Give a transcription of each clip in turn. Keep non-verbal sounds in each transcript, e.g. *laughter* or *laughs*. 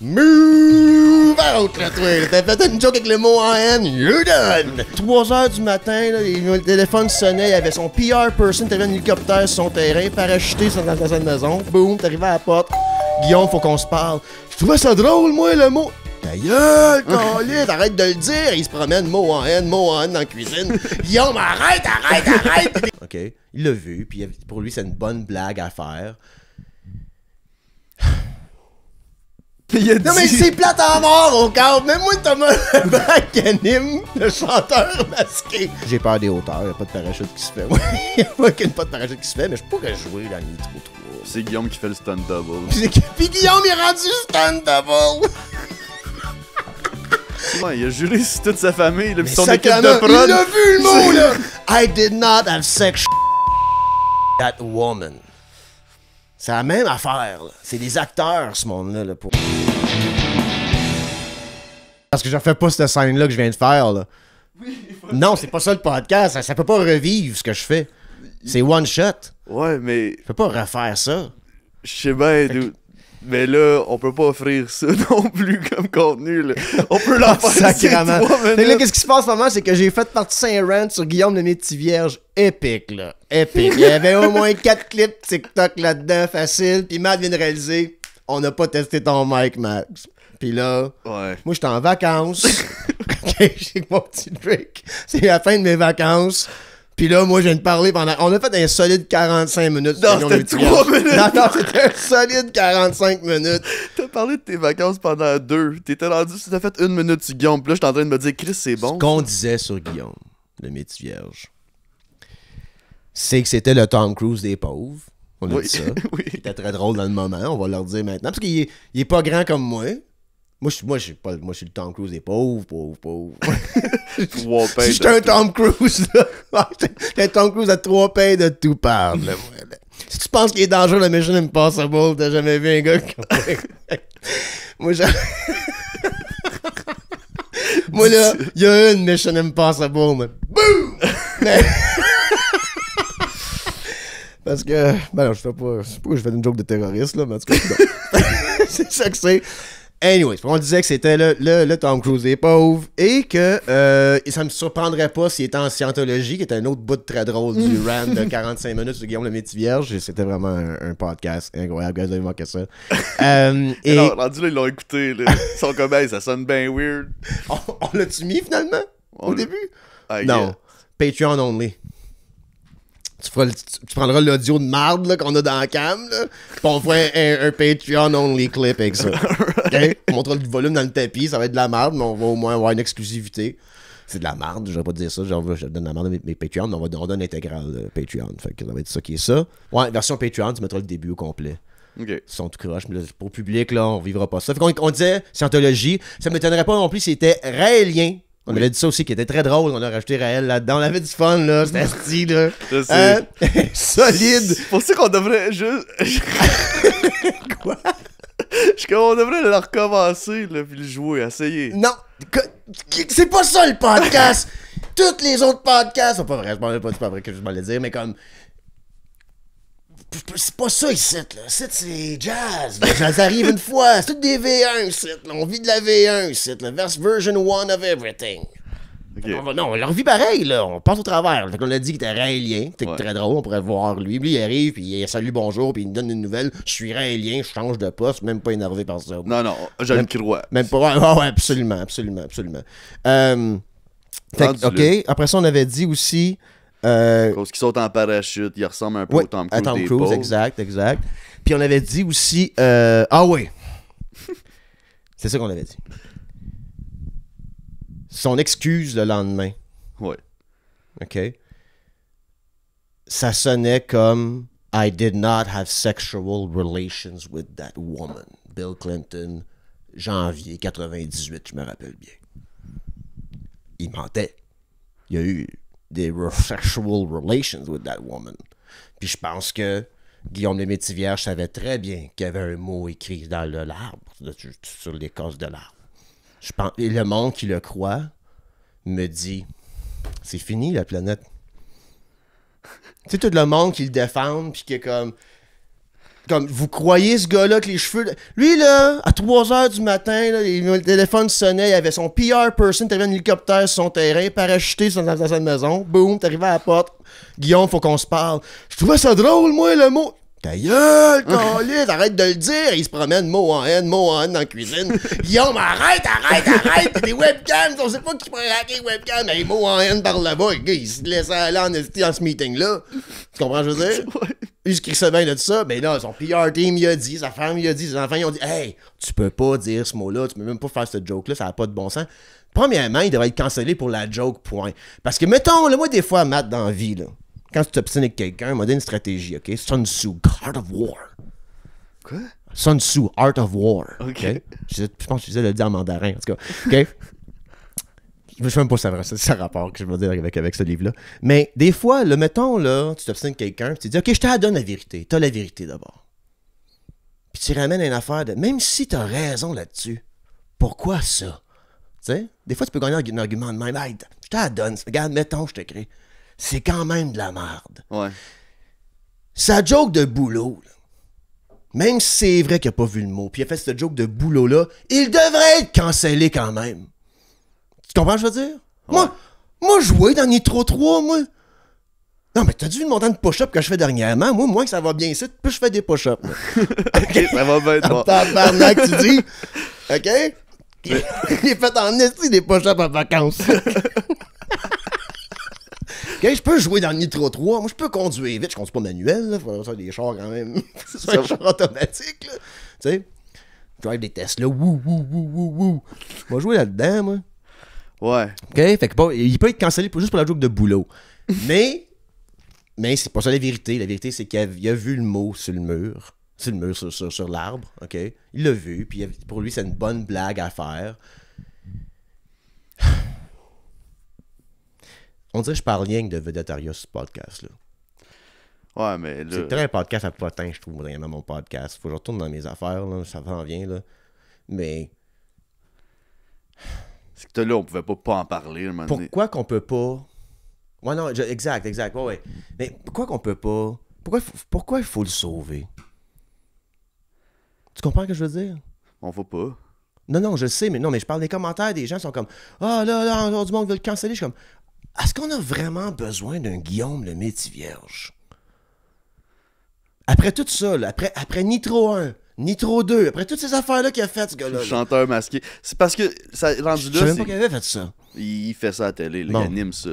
Move out, là, toi! T'as fait une joke avec le mot en you done! 3 heures du matin, le téléphone sonnait, il avait son PR person, t'avais un hélicoptère sur son terrain, parachuté sur la maison, boum, t'arrives à la porte. Guillaume, faut qu'on se parle. Tu trouvais ça drôle, moi, le mot. Ta gueule, *laughs* Colin, arrête de le dire! Il se promène mot en N, mot en N dans la cuisine. Guillaume, arrête, arrête, arrête! *laughs* OK, il l'a vu, puis pour lui, c'est une bonne blague à faire non, mais c'est plate en mort au cas, Même moi, Thomas Levac anime le chanteur masqué. J'ai peur des hauteurs. Il a pas de parachute qui se fait. Oui, il n'y a pas de parachute qui se fait, mais je pourrais jouer la nitro. 3. C'est Guillaume qui fait le stand double. Puis, *laughs* puis Guillaume est rendu stand double. Ouais, il a juré sur toute sa famille, là, pis son équipe de prod. Il a vu le mot, là! *laughs* I did not have sex that woman. C'est la même affaire, là. C'est des acteurs, ce monde-là, là, pour... Parce que je refais pas cette scène-là que je viens de faire. Là. Oui, non, c'est pas ça le podcast. Ça, peut pas revivre ce que je fais. C'est one shot. Ouais, mais. Je peux pas refaire ça. Je sais bien, mais là, on peut pas offrir ça *laughs* non plus comme contenu. Là. On peut l'en faire. Sacrament. là, qu'est-ce qui se passe moment, c'est que j'ai fait partie saint rant sur Guillaume de Vierge Épique, là. Épique. Il y avait au moins 4 *laughs* clips TikTok là-dedans, facile. Puis Matt vient de réaliser on n'a pas testé ton mic, Max pis là, moi, j'étais en vacances. *laughs* J'ai mon petit drink. C'est la fin de mes vacances. Puis là, moi, je viens de parler pendant. On a fait un solide 45 minutes. Non, c'était 3 minutes. c'était un solide 45 minutes. T'as parlé de tes vacances pendant deux. T'étais rendu. T'as fait une minute sur Guillaume. Puis là, j'étais en train de me dire, Chris, c'est bon. Ce qu'on disait sur Guillaume, le métier vierge, c'est que c'était le Tom Cruise des pauvres. On a dit ça. C'était *laughs* très drôle dans le moment. On va leur dire maintenant. Parce qu'il est pas grand comme moi. Moi, je, moi, suis pas, moi, je le Tom Cruise des pauvres, pauvres, pauvres. *laughs* trois *laughs* Si un Tom Cruise, là. *laughs* Ah, Tom Cruise à trois paires de tout parle, Si tu penses qu'il est dangereux, la Mission Impossible, t'as jamais vu un gars Moi, j'ai. moi, là, il y a une Mission Impossible, mais BOUM! Parce que, ben, je fais pas, je pas que je fais une joke de terroriste, là, mais en tout cas, c'est ça que c'est. Anyways, on disait que c'était le, le, Tom Cruise des pauvres et que euh, ça me surprendrait pas s'il était en scientologie, qui était un autre bout de très drôle du *laughs* rant de 45 minutes de Guillaume le Métis Vierge. c'était vraiment un, podcast incroyable, vous avez manqué ça. *laughs* euh, et... Alors, rendu ils l'ont écouté. Ils sont comme, hey, ça sonne bien weird. *laughs* on, l'a-tu mis finalement au début? non. Patreon only. Tu, prendras l'audio de marde qu'on a dans la cam, là, on fera un, Patreon-only clip avec ça. *laughs* On montrera le volume dans le tapis, ça va être de la marde, mais on va au moins avoir une exclusivité. C'est de la marde, je vais pas dire ça, genre, je donne la marde à mes, Patreons, mais on va donner une intégrale Patreon. Fait ça va être ça qui est ça. Ouais, version Patreon, tu mettras le début au complet. Okay. Ils sont tout crush, mais pour le public, là, on vivra pas ça. Fait qu'on on disait scientologie, ça m'étonnerait pas non plus, c'était raélien on avait dit ça aussi qui était très drôle. On a rajouté Raël là-dedans. On avait du fun, là. C'était *laughs* style, là. Je sais. Euh, *laughs* solide. C'est pour ça qu'on devrait juste. *laughs* Quoi? on devrait le recommencer, là, puis le jouer, essayer. Non. C'est pas ça le podcast. Toutes les autres podcasts. sont pas vrai, je m'en pas, pas vrai que je le dire, mais comme c'est pas ça ici, là. c'est jazz. Là. *laughs* Ça arrive une fois. C'est tout des V1 ici, là. On vit de la V1 ici, là. Vers version 1 of everything. non, on leur vit pareil, là. On passe au travers. On qu'on a dit qu'il était raélien. C'était très drôle. On pourrait voir lui. Lui, il arrive, puis il salue bonjour, puis il nous donne une nouvelle. Je suis raélien, je change de poste. Même pas énervé par ça. Non, non, je le crois. Même pas. Ah ouais, absolument, absolument, absolument. Euh, OK. Après ça, on avait dit aussi. Euh... Parce qu'ils sautent en parachute, ils ressemblent un peu au Tom Cruise. À Tom Cruise, exact, exact. Puis on avait dit aussi. Euh, ah oui! *laughs* C'est ça qu'on avait dit. Son excuse le lendemain. Oui. OK. Ça sonnait comme I did not have sexual relations with that woman. Bill Clinton, janvier 98, je me rappelle bien. Il mentait. Il y a eu des sexual relations with that woman. Puis je pense que Guillaume de savait très bien qu'il y avait un mot écrit dans le l'arbre, sur l'écorce de l'arbre. Je pense, et le monde qui le croit me dit c'est fini la planète. Tu sais, tout le monde qui le défend, puis qui est comme comme, vous croyez ce gars-là que les cheveux. Lui, là, à 3 h du matin, le téléphone sonnait, il avait son PR person, t'avais un hélicoptère sur son terrain, parachuté dans, sa maison, boum, t'arrivais à la porte. Guillaume, faut qu'on se parle. Je trouvais ça drôle, moi, le mot. Ta gueule, *laughs* Colin, arrête de le dire. Il se promène mot en haine, mot en haine dans la cuisine. *laughs* Guillaume, arrête, arrête, arrête. des webcams, on sait pas qui pourrait hacker les webcams. Mais mot en haine par là-bas, il se laissait aller en, ce meeting-là. Tu comprends, ce que je veux dire? *laughs* Lui, qui se de ça, mais ben là, son PR team, il a dit, sa femme, il a dit, ses enfants, ils ont dit, hey, tu peux pas dire ce mot-là, tu peux même pas faire ce joke-là, ça n'a pas de bon sens. Premièrement, il devrait être cancellé pour la joke, point. Parce que, mettons, le moi, des fois, Matt, dans la vie, là, quand tu t'obstines avec quelqu'un, il m'a donné une stratégie, OK? Sun Tzu, Art of War. Quoi? Sun Tzu, Art of War. OK. Je, pense que je disais le dire en mandarin, en tout cas. OK? *laughs* je sais même pas si ça, rapport que je veux dire avec, avec ce livre-là. Mais des fois, le mettons, là, tu t'obstines quelqu'un, tu te dis, OK, je te la donne la vérité. T'as la vérité d'abord. Puis tu ramènes une affaire de, même si tu as raison là-dessus, pourquoi ça? Tu sais, des fois, tu peux gagner un, argument de même. Hey, je te la donne. Regarde, mettons, je te crée. C'est quand même de la merde. Ouais. Sa joke de boulot, même si c'est vrai qu'il a pas vu le mot, puis il a fait ce joke de boulot-là, il devrait être cancellé quand même. Tu comprends ce que je veux dire? Moi, moi, jouer dans Nitro 3, moi. Non, mais t'as-tu vu le montant de push-up que je fais dernièrement? Moi, moi que ça va bien ici, plus je fais des push-ups. *laughs* ok, ça va bien, toi. que *laughs* tu dis. Ok? J'ai *laughs* fait en esti des push-ups en vacances. ok, je peux jouer dans Nitro 3. Moi, je peux conduire vite. Je conduis pas manuel, là. Faut faire des chars quand même. C'est un char automatique, là. Tu sais? Drive des Tesla. Wouh, wouh, wouh, wouh, wouh. Moi, jouer là-dedans, moi. Ouais. OK? Fait que bon, il peut être cancellé juste pour la joke de boulot. *laughs* mais, mais c'est pas ça la vérité. La vérité, c'est qu'il a, vu le mot sur le mur. Sur le mur, sur, sur, l'arbre, OK? Il l'a vu, puis pour lui, c'est une bonne blague à faire. *sighs* On dirait que je parle rien que de Vedatarius sur ce podcast-là. Ouais, mais là... C'est très podcast à potin, je trouve, vraiment, mon podcast. Faut que je retourne dans mes affaires, là. Ça va en vient, là. Mais que là, on pouvait pas, pas en parler. À un Pourquoi qu'on peut pas. Ouais, non, exact, exact. Ouais, ouais. Mais pourquoi qu'on peut pas. Pourquoi, pourquoi il faut le sauver? Tu comprends ce que je veux dire? On va pas. Non, non, je sais, mais non, mais je parle des commentaires, des gens sont comme Ah oh, là, là, encore du monde veut le canceller. Je suis comme Est-ce qu'on a vraiment besoin d'un Guillaume le Métis Vierge? Après tout ça, après, après Nitro 1, Nitro 2, après toutes ces affaires-là qu'il a faites, ce gars-là. Le chanteur masqué. C'est parce que, ça, rendu là. Je savais pas qu'il avait fait ça. Il fait ça à la télé, il anime ça.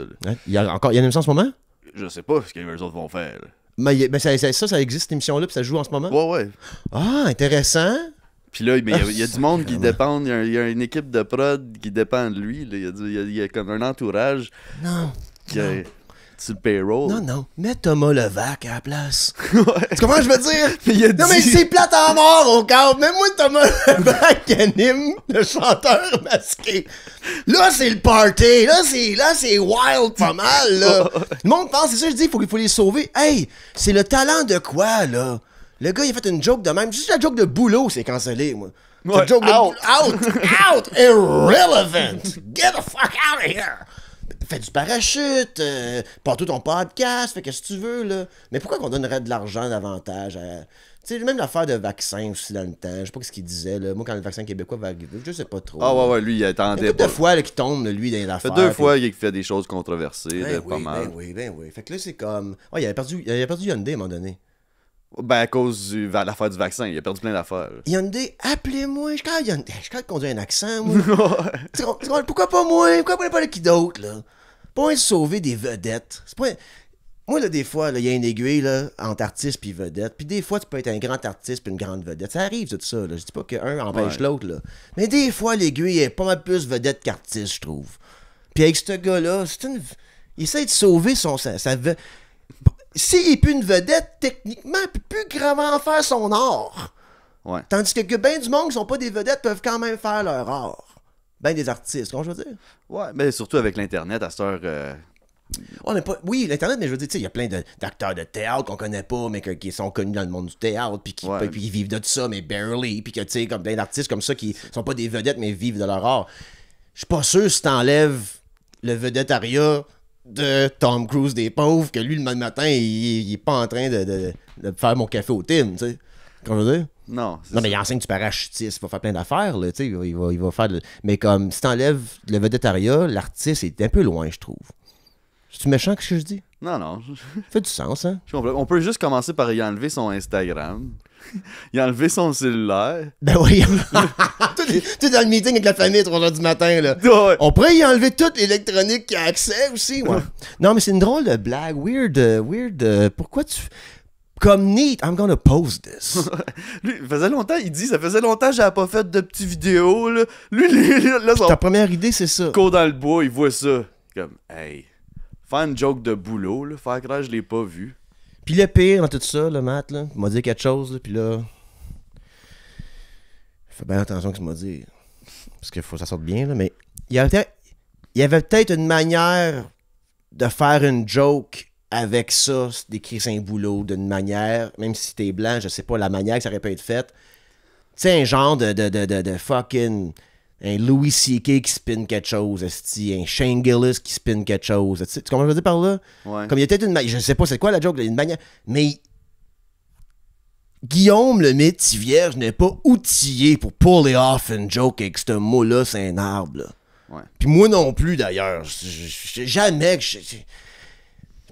Il, a encore... il anime ça en ce moment Je sais pas ce que les autres vont faire. Mais, ça, ça, existe, cette émission-là, puis ça joue en ce moment Ouais, ouais. Ah, intéressant. Puis là, il y, a ah, du monde qui dépend, il y, a une équipe de prod qui dépend de lui. Il y, a, comme un entourage. Non. non sur le payroll. Non, non, mets Thomas Levac à la place. *laughs* ouais. Tu je veux dire? non, mais c'est plate en mort, au cadre. Mets-moi Thomas Levac anime le chanteur masqué. Là, c'est le party. Là, c'est, là, c'est wild pas mal, là. *laughs* Le monde pense, c'est ça, je dis, il faut, les sauver. Hey, c'est le talent de quoi, là? Le gars, il a fait une joke de même. Juste la joke de boulot, c'est cancellé, moi. joke out. de out, out, irrelevant. *laughs* Get the fuck out of here fais du parachute, euh, partout ton podcast, fais qu'est-ce que tu veux, là. Mais pourquoi qu'on donnerait de l'argent davantage à. Tu sais, même l'affaire de vaccin aussi dans le temps, je sais pas ce qu'il disait, là. Moi, quand le vaccin québécois va arriver, je sais pas trop. Ah, ouais, ouais, lui, il attendait. Pas... deux fois qu'il tombe, lui, dans l'affaire. fait deux fois qu'il fait des choses controversées, ben pas mal. Ben oui, ben oui. Fait que là, c'est comme. Oh, il avait perdu, il perdu à un moment donné. Ben, à cause de l'affaire du vaccin, il a perdu plein d'affaires. Hyundai, appelez-moi, je crois qu'il conduit un accent, moi. *laughs* pourquoi pas moi? Pourquoi pas qui d'autre, là? pas de sauver des vedettes. C'est Moi, là, des fois, il y a une aiguille là, entre artiste puis vedette. Puis des fois, tu peux être un grand artiste et une grande vedette. Ça arrive, tout ça. Je dis pas qu'un empêche l'autre. Mais des fois, l'aiguille est pas mal plus vedette qu'artiste, je trouve. Puis avec ce gars-là, c'est une... il essaie de sauver son... Sa, S'il n'est plus une vedette, techniquement, il peut plus gravement faire son art. Tandis que, que bien du monde qui sont pas des vedettes peuvent quand même faire leur art. Ben, des artistes, comment je veux dire? Ouais, mais surtout avec l'Internet, à cette euh, pas... Oui, l'Internet, mais je veux dire, il y a plein d'acteurs de, théâtre qu'on connaît pas, mais qui sont connus dans le monde du théâtre, puis qui puis vivent de ça, mais barely, puis que, tu sais, comme plein d'artistes comme ça qui sont pas des vedettes, mais vivent de leur art. Je suis pas sûr si t'enlèves le vedettariat de Tom Cruise des pauvres, que lui, le matin, il, est pas en train de, faire mon café au team, tu sais. Comment je veux dire? Non. Non, mais ça. il enseigne du parachutiste, il va faire plein d'affaires, là, tu il, va, il va faire. Mais comme, si t'enlèves le vedettariat, l'artiste est un peu loin, je trouve. C'est méchant que ce que je dis? Non, non. Ça fait du sens, hein? On peut juste commencer par y enlever son Instagram. Il enlever son cellulaire. Ben oui. *laughs* es dans le meeting avec la famille à 3h du matin. Là. On pourrait y enlever toute l'électronique qui a accès aussi. non, mais c'est une drôle de blague. Weird. weird. Euh, pourquoi tu comme neat, I'm gonna post this. *laughs* lui, il faisait longtemps, il dit, ça faisait longtemps que j'avais pas fait de petites vidéos. Là. Lui, là, Ta première idée, c'est ça. court dans le bois, il voit ça. Comme, hey, faire une joke de boulot, là, faire que je l'ai pas vu. Puis le pire dans tout ça, le Matt, il m'a dit quelque chose, puis là. Fais bien attention à ce qu'il m'a dit. Parce qu'il faut que ça sorte bien, là, mais il y avait peut-être une manière de faire une joke avec ça, d'écrire un boulot d'une manière, même si t'es blanc, je sais pas la manière que ça aurait pu être faite. Tu sais, un genre de, de, de, de, fucking. Un Louis C.K. qui spin quelque chose, un Shane Gillis qui spin quelque chose. Tu comprends ce que je veux dire par là? Comme il y a peut-être une manière. Je sais pas c'est quoi la joke, une manière. Mais Guillaume le métier vierge n'est pas outillé pour pull off une joke avec ce mot-là, c'est un arbre. Puis moi non plus d'ailleurs. Jamais que.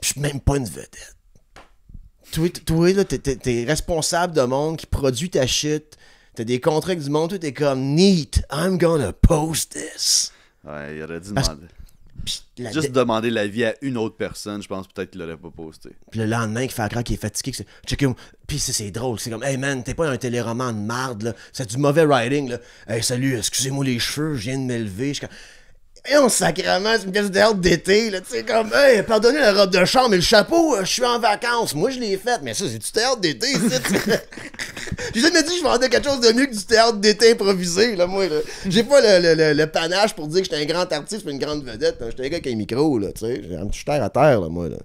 Je suis même pas une vedette. Toi, toi là, t'es, responsable de monde qui produit ta shit. T'as des contrats du monde, toi, t'es comme neat. I'm gonna post this. Ouais, il aurait dû demander. la Juste demander l'avis à une autre personne, je pense peut-être qu'il l'aurait pas posté. Puis le lendemain, il fait à qu'il est fatigué. Que Puis c'est drôle, c'est comme, hey man, t'es pas un téléroman de marde, là. C'est du mauvais writing, là. Hey, salut, excusez-moi les cheveux, je viens de m'élever on sacrement, c'est une pièce de théâtre d'été, là, tu sais, comme, hey, pardonnez la robe de chambre et le chapeau, euh, je suis en vacances, moi je l'ai faite, mais ça, c'est du théâtre d'été, *laughs* *laughs* J'ai jamais dit que je vendais quelque chose de mieux que du théâtre d'été improvisé, là, moi, là. J'ai pas le, le, panache pour dire que j'étais un grand artiste, une grande vedette, Je hein. j'étais un gars qui a un micro, là, tu sais, j'ai un petit terre à terre, là, moi, là.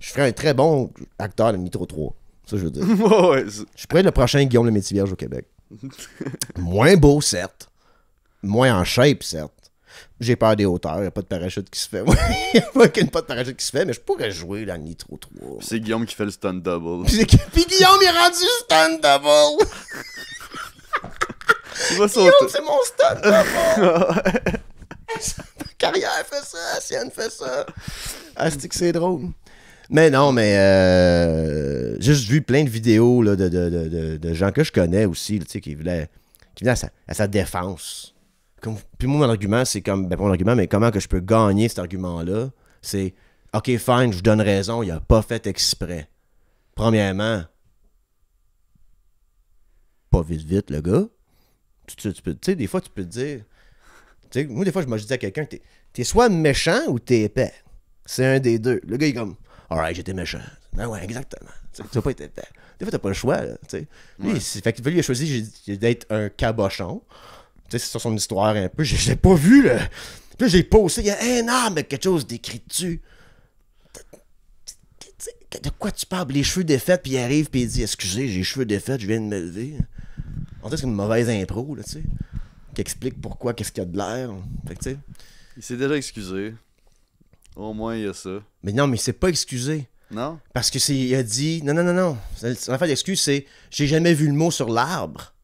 Je ferais un très bon acteur de Nitro 3, ça, je veux dire. *laughs* je pourrais être le prochain Guillaume le Vierge au Québec. Moins beau, certes. Moins en shape, certes j'ai peur des hauteurs, il a pas de parachute qui se fait. *laughs* Il n'y a pas de parachute qui se fait, mais je pourrais jouer la Nitro 3. C'est Guillaume qui fait le stun double. *laughs* Puis, Guillaume est rendu stun double! *laughs* Guillaume, c'est mon stun double! Ma carrière fait ça, Sienne fait ça. Ah, que c'est drôle. Mais non, mais euh, juste vu plein de vidéos là, de, de, de, de, gens que je connais aussi, tu sais, qui qui venaient à sa défense puis moi, mon argument, c'est comme. Ben, pas mon argument, mais comment que je peux gagner cet argument-là C'est. Ok, fine, je vous donne raison, il a pas fait exprès. Premièrement, pas vite, vite, le gars. Tu, sais, des fois, tu peux te dire. moi, des fois, je me dis à quelqu'un, t'es es soit méchant ou t'es épais. C'est un des deux. Le gars, il est comme, alright, j'étais méchant. Ben ouais, exactement. Tu pas été épais. Des fois, t'as pas le choix. Là, Lui, fait que, lui, il a choisi d'être un cabochon. Tu sais, c'est sur son histoire un peu. J'ai pas vu, là. Puis j'ai posé. il y a un arbre, quelque chose d'écrit dessus. De quoi tu parles? Les cheveux défaits, puis il arrive, puis il dit Excusez, j'ai les cheveux défaits, je viens de me lever. On dirait que c'est une mauvaise impro, là, tu sais. Qui explique pourquoi, qu'est-ce qu'il y a de l'air. Il s'est déjà excusé. Au moins, il y a ça. Mais non, mais il s'est pas excusé. Non? Parce que il a dit Non, non, non, non. En fait, d'excuse, c'est J'ai jamais vu le mot sur l'arbre.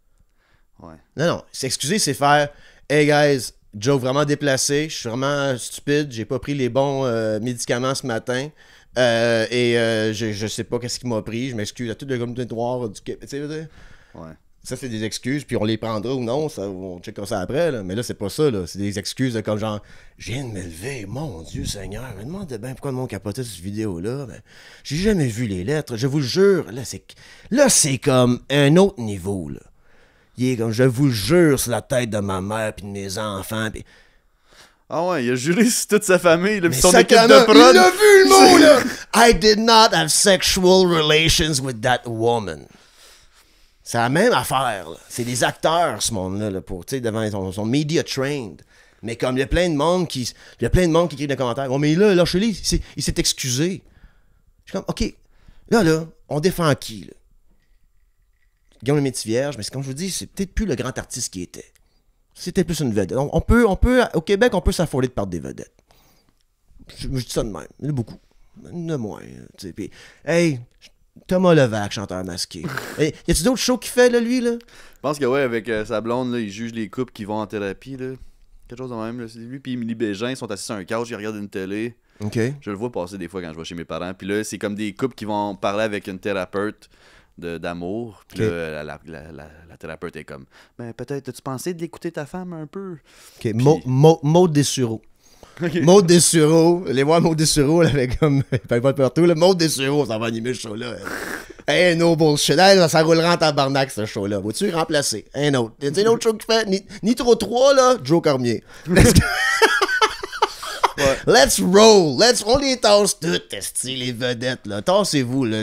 Non, non, s'excuser, c'est faire Hey guys, Joe vraiment déplacé, je suis vraiment stupide, j'ai pas pris les bons euh, médicaments ce matin. Euh, et euh, je, je, sais pas qu'est-ce qui m'a pris, je m'excuse à tout le communauté du Ça, c'est des excuses, puis on les prendra ou non, ça, on checkera ça après. Mais là, c'est pas ça. Là. C'est des excuses comme genre, je viens de me lever, mon Dieu Seigneur, me demande bien pourquoi mon monde capotait cette vidéo-là. j'ai jamais vu les lettres, je vous jure. Là, c'est, là, c'est comme un autre niveau. Là. Il est comme, je vous jure, c'est la tête de ma mère puis de mes enfants. Ah ouais, il a juré sur toute sa famille, là, son équipe de prod. Il a vu le mot, là! *laughs* I did not have sexual relations with that woman. C'est la même affaire, là. C'est des acteurs, ce monde-là, pour, tu sais, devant, ils sont, media trained. Mais comme il y a plein de monde qui, il y a plein de monde qui écrit des commentaires. Oh, mais là, là, il s'est excusé. Je suis comme, OK, là, là, on défend qui, là? Guillaume Métis Vierge, mais comme je vous dis, c'est peut-être plus le grand artiste qui était. C'était plus une vedette. Donc on, peut, on peut, au Québec, on peut s'affoler de part des vedettes. Je, dis ça de même. Il y en a beaucoup. Il y en a moins. hey, Thomas Levac, chanteur masqué. *laughs* hey, y a-tu d'autres shows qu'il fait, là, lui, là? Je pense que, ouais, avec euh, sa blonde, là, il juge les couples qui vont en thérapie, là. Quelque chose de même, là. Lui puis Émilie Bégin, ils sont assis sur un couch, ils regardent une télé. OK. Je le vois passer des fois quand je vais chez mes parents. Puis là, c'est comme des couples qui vont parler avec une thérapeute d'amour. Puis là, la, la, la, thérapeute est comme Mais ben, peut-être, as-tu pensé l'écouter ta femme un peu Ok, Puis... Maud Dessureau. Maud Dessureau, les voir Maud Dessureau, elle avait comme. *laughs* pas de partout, là. Maud Dessureau, ça va animer le show-là. *laughs* hey, no bullshit. Hey, ça roulera en tabarnak, ce show-là. Vas-tu remplacer Un autre. Tu un autre show qui fait Ni, ni trop 3, là, Joe Cormier. *laughs* Let's roll. Let's, on les tasse toutes, les vedettes, là. Tassez-vous, là.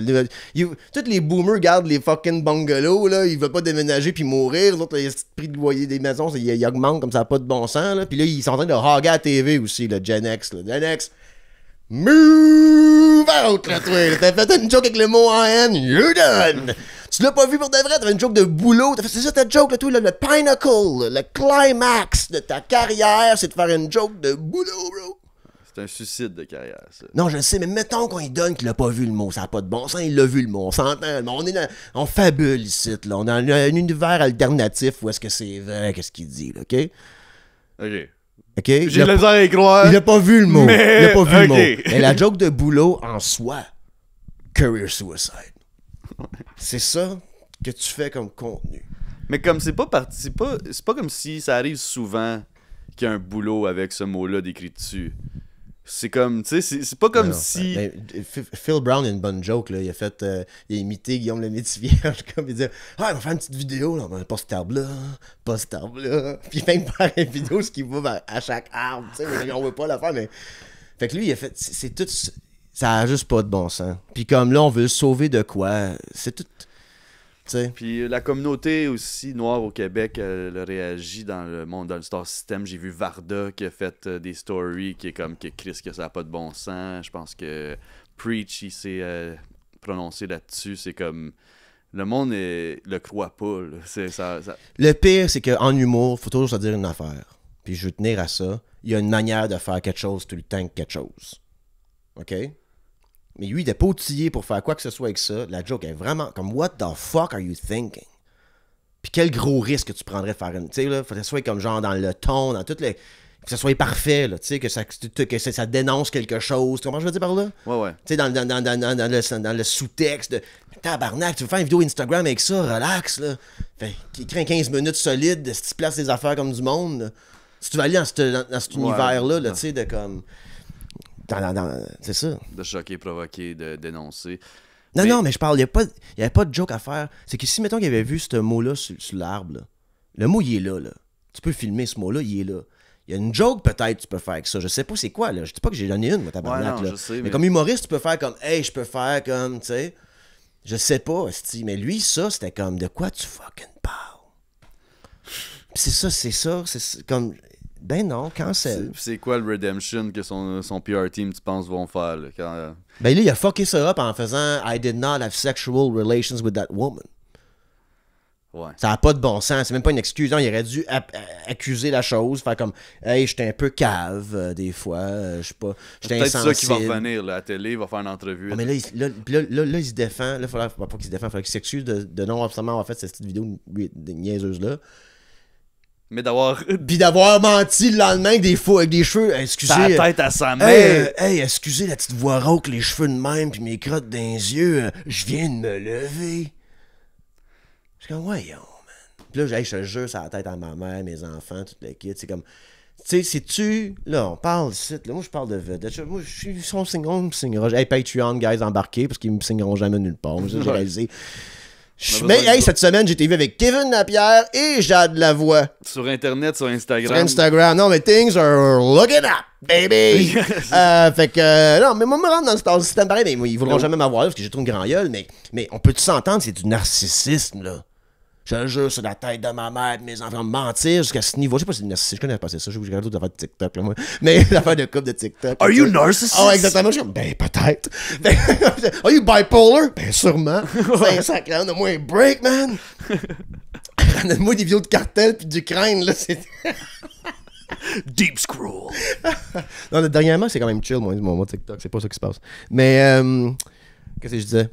tous les boomers gardent les fucking bungalows, là. Ils veulent pas déménager puis mourir. L'autre, les prix de loyer des maisons, ils, augmentent comme ça, pas de bon sens, là. Puis là, ils sont en train de hogger TV aussi, le Gen X, là. Gen X. Move out, là, toi. T'as fait une joke avec le mot AN, You done. Tu l'as pas vu pour de vrai, T'as fait une joke de boulot, t'as fait, c'est ça ta joke, là, toi, là, le pinnacle, le climax de ta carrière, c'est de faire une joke de boulot, bro. C'est un suicide de carrière, ça. Non, je sais, mais mettons qu'on lui donne qu'il n'a pas vu le mot. Ça n'a pas de bon sens, il l'a vu le mot. On s'entend. On, est dans, on fabule ici, là. On est dans un univers alternatif où est-ce que c'est vrai, qu'est-ce qu'il dit, OK? OK. OK? J'ai le à y croire. Il n'a pas vu le mot. Il a pas vu le mot. Mais la joke de boulot en soi, career suicide. c'est ça que tu fais comme contenu. Mais comme c'est pas parti, c'est pas, comme si ça arrive souvent qu'il y a un boulot avec ce mot-là décrit dessus. C'est comme, tu sais, c'est pas comme si. Ben, Phil Brown a une bonne joke, là. Il a fait. Euh, il a imité Guillaume le Métivier, comme il dit Ah, on va faire une petite vidéo, là. Pas ce arbre-là, pas ce là *laughs* Puis même faire une vidéo, ce qu'il va à chaque arbre, tu sais. On veut pas la faire, mais. Fait que lui, il a fait. C'est tout. Ça a juste pas de bon sens. Puis comme là, on veut le sauver de quoi C'est tout. Puis euh, la communauté aussi noire au Québec, elle, réagit dans le monde, dans le star system. J'ai vu Varda qui a fait euh, des stories qui est comme que Chris, que ça n'a pas de bon sens. Je pense que Preach, il s'est euh, prononcé là-dessus. C'est comme. Le monde est... le croit pas. *laughs* Le pire, c'est qu'en humour, faut toujours se dire une affaire. Puis je veux tenir à ça. Il y a une manière de faire quelque chose tout le temps que quelque chose. OK? Mais lui, il n'était pas outillé pour faire quoi que ce soit avec ça. La joke est vraiment comme What the fuck are you thinking? Puis quel gros risque tu prendrais de faire une. Tu sais, là, faut que ça soit comme genre dans le ton, dans toutes les. Que ça soit parfait, là, tu sais, que ça, que ça dénonce quelque chose. Tu comprends je veux dire par là? Ouais, ouais. Tu sais, dans, le, sous-texte de Tabarnak, tu veux faire une vidéo Instagram avec ça, relax, là. Fait, qui craint 15 minutes solides, de tu places des affaires comme du monde, Si tu vas aller dans, cet univers-là, là tu sais, de comme c'est ça. De choquer, provoquer, de dénoncer. Non, non, mais je parle, il n'y avait, pas de joke à faire. C'est que si, mettons, qu'il avait vu ce mot-là sur, l'arbre, le mot, il est là, là. Tu peux filmer ce mot-là, il est là. Il y a une joke, peut-être, tu peux faire avec ça. Je sais pas c'est quoi, là. Je sais pas que j'ai donné une, mais... comme humoriste, tu peux faire comme, hey, je peux faire comme, tu sais. Je sais pas, Mais lui, ça, c'était comme, de quoi tu fucking parles? c'est ça, c'est ça, c'est comme ben non, cancel. C'est quoi le redemption que son, son PR team, tu penses, vont faire? Euh? Ben là, il a fucké ça up en faisant I did not have sexual relations with that woman. Ouais. Ça n'a pas de bon sens. C'est même pas une excuse. il aurait dû euh, accuser la chose, faire comme Hey, j'étais un peu cave euh, des fois. je sais pas. J'étais insensible. C'est ça qui va revenir. à la télé, il va faire une entrevue. Ah, mais là, il, là, là, il se défend. Là, il faut pas qu'il se défend. Il faut qu'il s'excuse de, de, non absolument avoir fait cette petite vidéo niaiseuse-là. Mais d'avoir. *laughs* Puis d'avoir menti le lendemain avec des, fous avec des cheveux. excusez. Ta euh, tête à sa mère euh, Hey, excusez la petite voix rauque, les cheveux de même, puis mes crottes dans yeux. Euh, je viens de me lever. Je suis comme, voyons, man. Puis là, hey, je te jure, ça la tête à ma mère, mes enfants, toute la C'est comme. Tu sais, si tu. Là, on parle site, Là, moi, je parle de vedette. Moi, je suis son single, me signera. Hey, Patreon, guys, embarqué parce qu'ils me signeront jamais nulle part. J'ai réalisé. Mais hey, cette semaine, j'étais vu avec Kevin Lapierre et Jade Lavoie. Sur Internet, sur Instagram. Sur Instagram. Non, mais things are looking up, baby! *laughs* Euh, fait que, euh, non, mais moi, me rendre dans, le système pareil, mais ils voudront jamais m'avoir parce que j'ai trop une grand gueule, mais, mais on peut-tu s'entendre, c'est du narcissisme, là? Je jure, c'est la tête de ma mère, de mes enfants. Mentir jusqu'à ce niveau. Je sais pas si c'est narcissique. Je connais pas ça. Je regarde tout d'affaires de TikTok, là, moi. *laughs* Mais l'affaire de couple de TikTok. Are you narcissist? Oh, exactement. Je ben, peut-être. *laughs* Ben, *laughs* are you bipolar? Ben, sûrement. 500 grammes de moins break, man. Donne-moi des vidéos de cartel puis d'Ukraine, là. C'est. Deep scroll. non, dernièrement, c'est quand même chill, moi, mon, mon TikTok. C'est pas ça qui se passe. Mais, euh, qu'est-ce que je disais?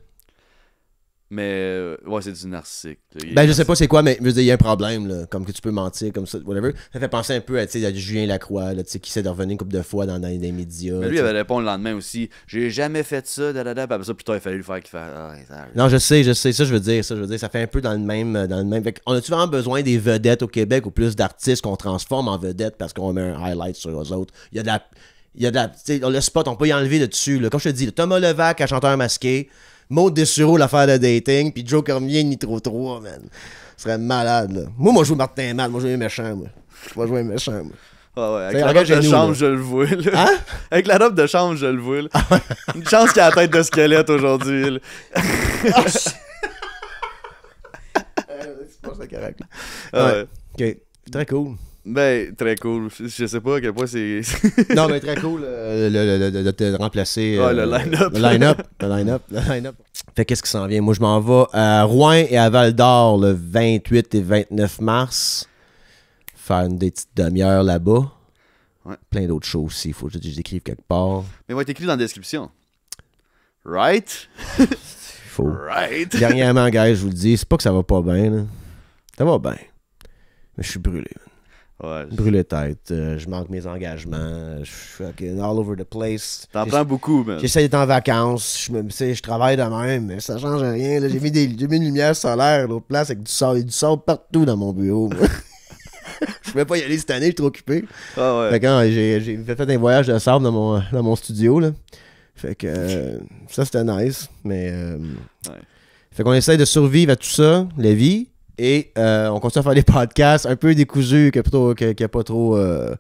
Mais euh, ouais, c'est du narcissique. Ben, je sais pas c'est quoi, mais je il y a un problème, là, comme que tu peux mentir, comme ça, whatever. Ça fait penser un peu à, Julien Lacroix, qui s'est de revenir une couple de fois dans, les médias. Mais lui, il avait répondu le lendemain aussi J'ai jamais fait ça, da, da, da. ça, plutôt il fallait lui faire qu'il fasse. Ah, non, je sais, je sais, ça, je veux dire, ça, je veux dire, ça fait un peu dans le même. Euh, même... on a-tu vraiment besoin des vedettes au Québec ou plus d'artistes qu'on transforme en vedettes parce qu'on met un highlight sur eux autres Il y a de la. Il y de la... le spot, on peut y enlever dessus. Là. Comme je te dis, Thomas Levac, un chanteur masqué. Maud Dessureau, l'affaire de dating, puis Joe Cormier, Nitro 3, man. Ce serait malade, là. Moi, moi, je joue Martin Mal, moi, je joue méchant, moi. Je vais jouer méchant, moi. Ah ouais, hein? *laughs* avec la robe de chambre, je le vois. Là. Hein? Ah avec la robe de chambre, je le vois. Une chance qu'il a la tête de squelette aujourd'hui. *laughs* Ah, *laughs* euh, c'est pas ça, correct. ouais. ouais. Ok, très cool. Ben, très cool. Je sais pas à quel point c'est. *laughs* non, mais très cool euh, le, de te remplacer. Ah, euh, le line-up. Le line-up. Le line-up. fait qu'est-ce qui s'en vient? Moi, je m'en vais à Rouen et à Val d'Or le 28 et 29 mars. Faire une des petites demi-heures là-bas. Ouais. Plein d'autres choses aussi. Il faut que je écrive quelque part. Mais être écrit dans la description. Right? *laughs* Faux. Right. Dernièrement, guys, je vous le dis, c'est pas que ça va pas bien. Ça va bien. Mais je suis brûlé. Ouais, Brûle tête, euh, je manque mes engagements, je suis all over the place. T'en prends beaucoup, man. J'essaie d'être en vacances, je me travaille de même, mais ça change rien. J'ai mis, des, lumières une lumière solaire à l'autre place avec du sable du sable partout dans mon bureau. *laughs* je pouvais pas y aller cette année, je suis trop occupé. Ah, j'ai fait un voyage de sable dans mon, studio, Fait que ça, c'était nice, mais. Euh, fait qu'on essaye de survivre à tout ça, la vie. Et euh, on continue à faire des podcasts un peu décousus, qui n'y a pas trop. Euh,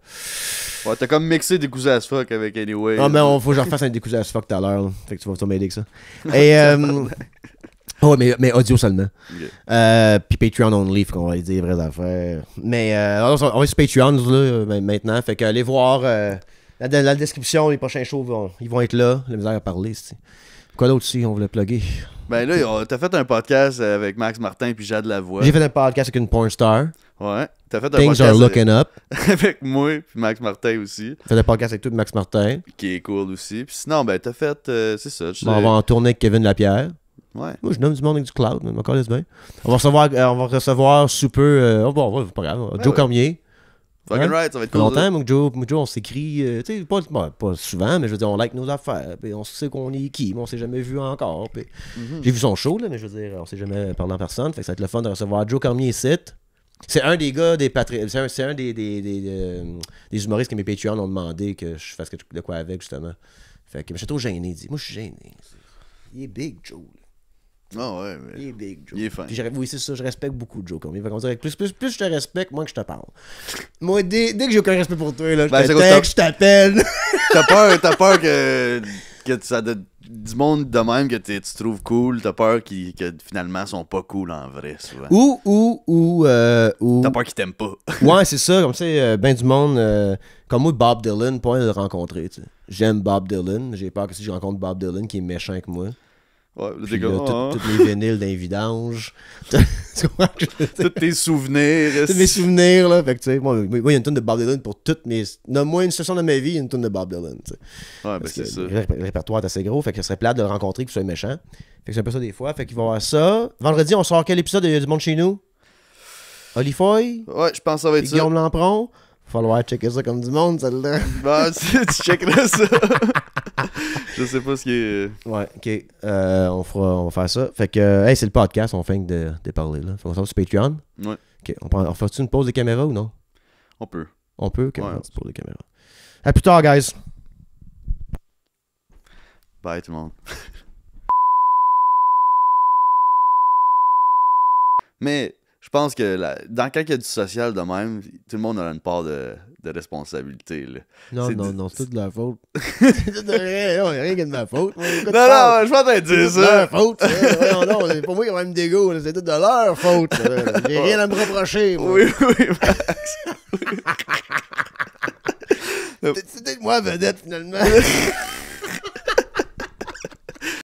ouais, t'as comme mixé décousu as fuck avec Anyway. Non, ah, mais on faut que je refasse un décousu as fuck tout à l'heure. Fait que tu vas tomber avec ça. *laughs* Et. ouais, oh, *laughs* mais, mais audio seulement. Puis Patreon only, faut qu'on va dire les vraies affaires. Mais on est sur Patreon maintenant. Fait que allez voir la, la, description, les prochains shows, ils vont être là. La misère à parler. Quoi d'autre si on voulait plugger ben là, t'as fait un podcast euh, avec Max Martin puis Jade Lavoie. J'ai fait un podcast avec une porn star. Ouais. T'as fait un Things podcast are looking avec, up. *laughs* avec moi puis Max Martin aussi. Fait un podcast avec tout Max Martin. Qui est cool aussi. Puis sinon, ben t'as fait, euh, c'est ça. on va en tourner avec Kevin Lapierre. Ouais. Moi, je nomme du monde avec du cloud, mais on va recevoir, euh, on va recevoir sous peu, euh, bon, pas grave, ben Joe Cormier. Fucking hein? right, ça va être longtemps, Joe, on s'écrit, euh, tu sais, ben, pas, souvent, mais je veux dire, on like nos affaires, puis on sait qu'on est qui, mais on s'est jamais vu encore. Mhm. J'ai vu son show, là, mais je veux dire, on s'est jamais parlé en personne, fait ça va être le fun de recevoir Joe Cormier ici. C'est un des gars des C'est un, des, des, euh, des, humoristes que mes Patreons ont demandé que je fasse de quoi avec, justement. Fait que je suis trop gêné. Dit. Moi, je suis gêné. Il est big, Joe. Ah ouais, mais... Il est big, Joe. oui, c'est ça, je respecte beaucoup Joe plus, plus, plus je te respecte, moins que je te parle. Moi, dès, dès que j'ai aucun respect pour toi, là, je ben, te je t'appelle. *laughs* t'as peur, t'as peur que, que ça de, du monde de même que tu trouves cool, t'as peur qu'ils que finalement sont pas cool en vrai, souvent. Ou, ou, ou... Euh, T'as peur qu'ils t'aiment pas. *laughs* ouais, c'est ça, comme ça, euh, ben du monde... Euh, comme moi, Bob Dylan, point de le rencontrer, tu sais. J'aime Bob Dylan, j'ai peur que si je rencontre Bob Dylan, qui est méchant que moi... Ouais, hein. tous les vinyles d'un vidange. *laughs* tous tes souvenirs. Tous mes souvenirs, là. Fait que, tu sais, moi, il y a une tonne de Bob Dylan pour toutes mes. non moi une session de ma vie, une tonne de Bob Dylan, Le, répertoire est assez gros, fait que serait plate de le rencontrer que qu'il soit méchant. Fait que c'est un peu ça des fois. Fait qu'il va avoir ça. Vendredi, on sort quel épisode euh, du Monde chez nous Foy? Ouais, je pense que ça va être ça. Guillaume Lampron. Falloir checker ça comme du monde, celle-là. *laughs* Bah, tu, tu checkerais ça. *laughs* je sais pas ce qui est. Euh, ouais, ok. Euh, on, fera, on va faire ça. Fait que, euh, hey, c'est le podcast, on finit de, de parler. Là. Faut qu'on sort sur Patreon. Ouais. Ok, on, fait-tu une pause de caméra ou non On peut. On peut Ok, ouais, on une pause de caméras. À plus tard, guys. Bye, tout le monde. *laughs* Mais je pense que dans quand il y a du social de même, tout le monde a une part de, responsabilité. Non, non, non, c'est de la faute. c'est *laughs* *laughs* de rien, rien que de ma faute. non, non, je suis pas en dire ça. C'est de leur faute. non, c'est pas moi qui ai même d'égo, c'est de leur faute. J'ai rien à me reprocher. Oui, oui, Max. *laughs* c'est moi, vedette, finalement.